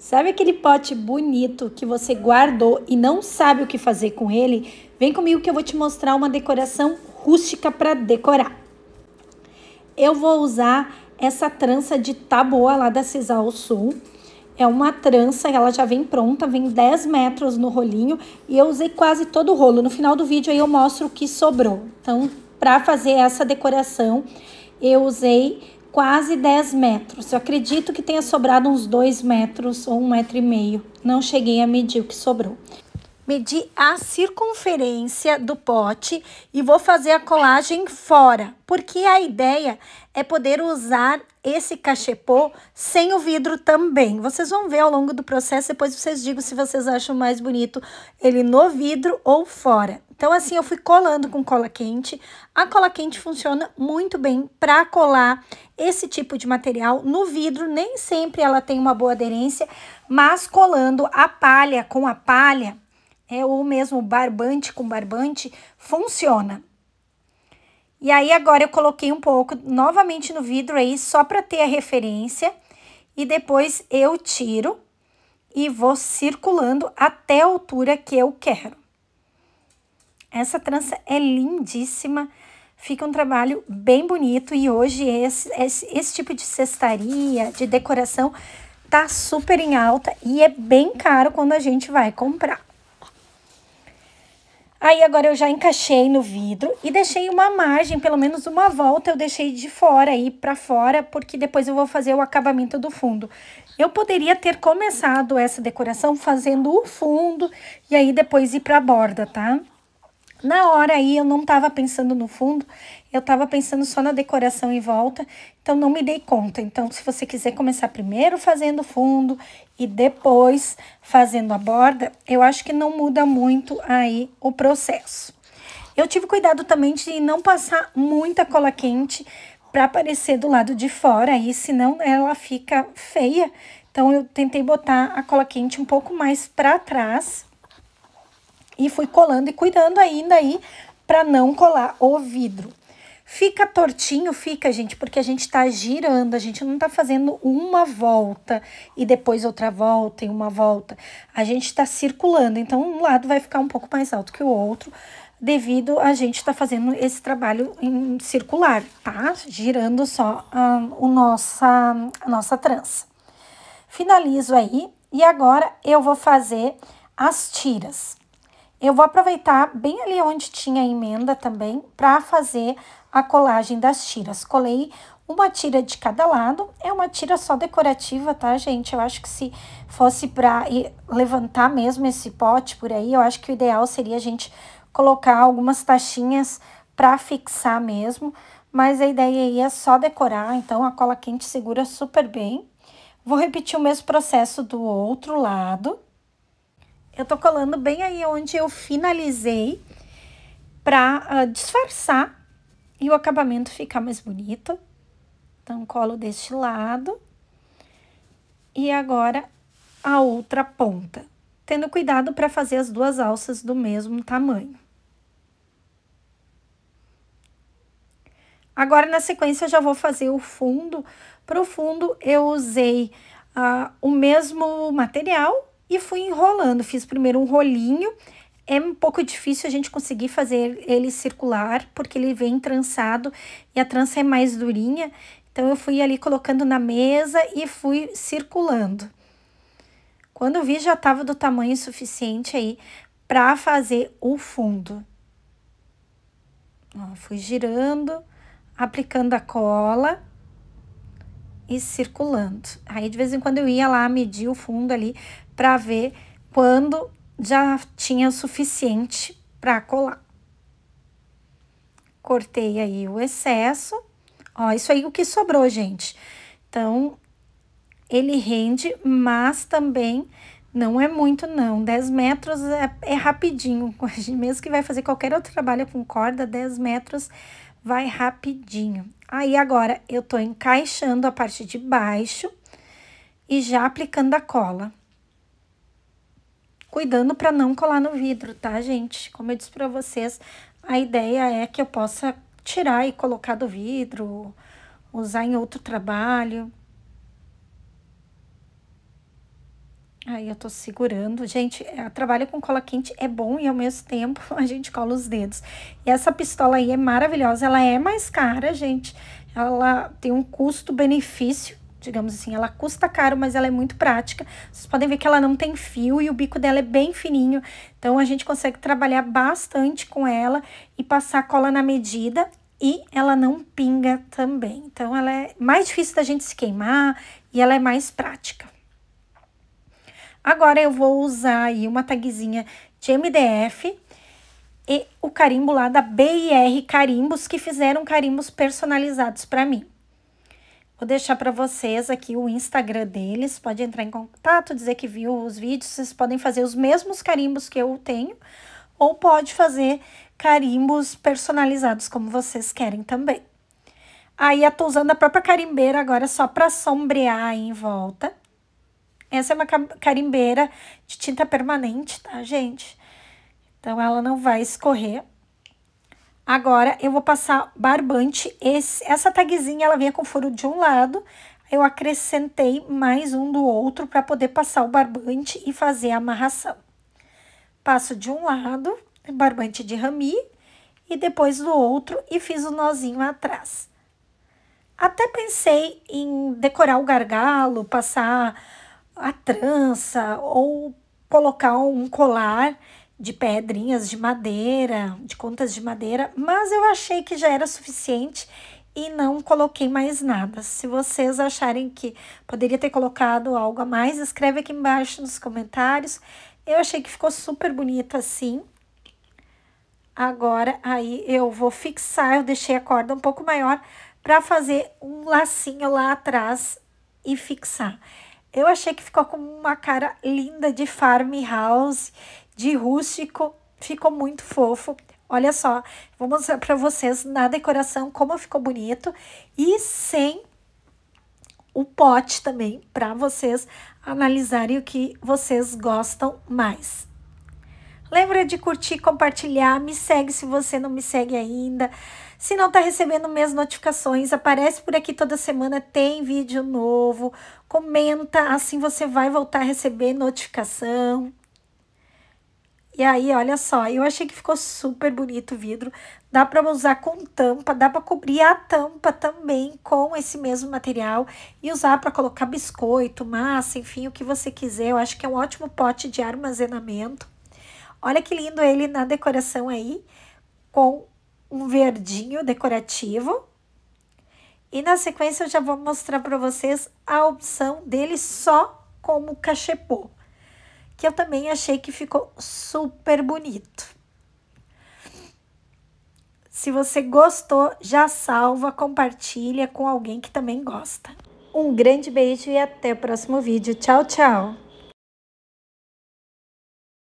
Sabe aquele pote bonito que você guardou e não sabe o que fazer com ele? Vem comigo que eu vou te mostrar uma decoração rústica para decorar. Eu vou usar essa trança de taboa lá da Cisal Sul. É uma trança, ela já vem pronta, vem 10 metros no rolinho e eu usei quase todo o rolo. No final do vídeo aí eu mostro o que sobrou. Então, para fazer essa decoração, eu usei quase 10 metros. Eu acredito que tenha sobrado uns 2 metros ou um metro e meio. Não cheguei a medir o que sobrou medir a circunferência do pote e vou fazer a colagem fora, porque a ideia é poder usar esse cachepô sem o vidro também. Vocês vão ver ao longo do processo, depois vocês digam se vocês acham mais bonito ele no vidro ou fora. Então, assim, eu fui colando com cola quente. A cola quente funciona muito bem para colar esse tipo de material no vidro. Nem sempre ela tem uma boa aderência, mas colando a palha com a palha, é, ou mesmo barbante com barbante, funciona. E aí agora eu coloquei um pouco novamente no vidro aí, só para ter a referência. E depois eu tiro e vou circulando até a altura que eu quero. Essa trança é lindíssima, fica um trabalho bem bonito e hoje esse, esse, esse tipo de cestaria, de decoração, tá super em alta e é bem caro quando a gente vai comprar. Aí agora eu já encaixei no vidro e deixei uma margem, pelo menos uma volta eu deixei de fora aí para fora, porque depois eu vou fazer o acabamento do fundo. Eu poderia ter começado essa decoração fazendo o fundo e aí depois ir para a borda, tá? Na hora aí eu não estava pensando no fundo, eu estava pensando só na decoração em volta, então não me dei conta. Então, se você quiser começar primeiro fazendo fundo e depois fazendo a borda, eu acho que não muda muito aí o processo. Eu tive cuidado também de não passar muita cola quente para aparecer do lado de fora, aí senão ela fica feia. Então, eu tentei botar a cola quente um pouco mais para trás e fui colando e cuidando ainda aí para não colar o vidro. Fica tortinho, fica, gente, porque a gente está girando, a gente não está fazendo uma volta e depois outra volta e uma volta. A gente está circulando, então um lado vai ficar um pouco mais alto que o outro, devido a gente tá fazendo esse trabalho em circular, tá? Girando só a, ah, o nossa, a nossa trança. Finalizo aí e agora eu vou fazer as tiras. Eu vou aproveitar bem ali onde tinha a emenda também para fazer a colagem das tiras. Colei uma tira de cada lado, é uma tira só decorativa, tá, gente? Eu acho que se fosse para levantar mesmo esse pote por aí, eu acho que o ideal seria a gente colocar algumas taxinhas para fixar mesmo, mas a ideia aí é só decorar, então a cola quente segura super bem. Vou repetir o mesmo processo do outro lado. Eu tô colando bem aí onde eu finalizei pra uh, disfarçar e o acabamento ficar mais bonito. Então, colo deste lado. E agora, a outra ponta. Tendo cuidado para fazer as duas alças do mesmo tamanho. Agora, na sequência, já vou fazer o fundo. Para o fundo, eu usei uh, o mesmo material, e fui enrolando. Fiz primeiro um rolinho. É um pouco difícil a gente conseguir fazer ele circular, porque ele vem trançado e a trança é mais durinha. Então, eu fui ali colocando na mesa e fui circulando. Quando eu vi, já estava do tamanho suficiente aí para fazer o fundo. Ó, fui girando, aplicando a cola e circulando. Aí, de vez em quando, eu ia lá medir o fundo ali para ver quando já tinha o suficiente para colar. Cortei aí o excesso. Ó, isso aí é o que sobrou, gente. Então, ele rende, mas também não é muito, não. 10 metros é, é rapidinho. Mesmo que vai fazer qualquer outro trabalho com corda, 10 metros vai rapidinho. Aí, agora, eu tô encaixando a parte de baixo e já aplicando a cola cuidando para não colar no vidro, tá, gente? Como eu disse para vocês, a ideia é que eu possa tirar e colocar do vidro, usar em outro trabalho. Aí eu tô segurando. Gente, a é, trabalho com cola quente é bom e ao mesmo tempo a gente cola os dedos. E essa pistola aí é maravilhosa, ela é mais cara, gente. Ela tem um custo-benefício digamos assim. Ela custa caro, mas ela é muito prática. Vocês podem ver que ela não tem fio e o bico dela é bem fininho. Então, a gente consegue trabalhar bastante com ela e passar cola na medida. E ela não pinga também. Então, ela é mais difícil da gente se queimar e ela é mais prática. Agora, eu vou usar aí uma tagzinha de MDF e o carimbo lá da BIR Carimbos, que fizeram carimbos personalizados para mim. Vou deixar para vocês aqui o Instagram deles, pode entrar em contato, dizer que viu os vídeos, vocês podem fazer os mesmos carimbos que eu tenho, ou pode fazer carimbos personalizados como vocês querem também. Aí, eu tô usando a própria carimbeira agora só para sombrear aí em volta. Essa é uma carimbeira de tinta permanente, tá, gente? Então, ela não vai escorrer. Agora, eu vou passar barbante. Esse, essa tagzinha, ela vinha com furo de um lado. Eu acrescentei mais um do outro para poder passar o barbante e fazer a amarração. Passo de um lado, barbante de rami, e depois do outro, e fiz o nozinho atrás. Até pensei em decorar o gargalo, passar a trança ou colocar um colar de pedrinhas de madeira, de contas de madeira, mas eu achei que já era suficiente e não coloquei mais nada. Se vocês acharem que poderia ter colocado algo a mais, escreve aqui embaixo nos comentários. Eu achei que ficou super bonita assim. Agora aí eu vou fixar, eu deixei a corda um pouco maior para fazer um lacinho lá atrás e fixar. Eu achei que ficou com uma cara linda de farmhouse, de rústico, ficou muito fofo. Olha só, vou mostrar para vocês na decoração como ficou bonito e sem o pote também para vocês analisarem o que vocês gostam mais. Lembra de curtir, compartilhar, me segue se você não me segue ainda. Se não está recebendo minhas notificações, aparece por aqui toda semana, tem vídeo novo. Comenta, assim você vai voltar a receber notificação. E aí, olha só, eu achei que ficou super bonito o vidro. Dá para usar com tampa, dá para cobrir a tampa também com esse mesmo material e usar para colocar biscoito, massa, enfim, o que você quiser. Eu acho que é um ótimo pote de armazenamento. Olha que lindo ele na decoração aí, com um verdinho decorativo. E na sequência eu já vou mostrar para vocês a opção dele só como cachepô, que eu também achei que ficou super bonito. Se você gostou, já salva, compartilha com alguém que também gosta. Um grande beijo e até o próximo vídeo. Tchau, tchau!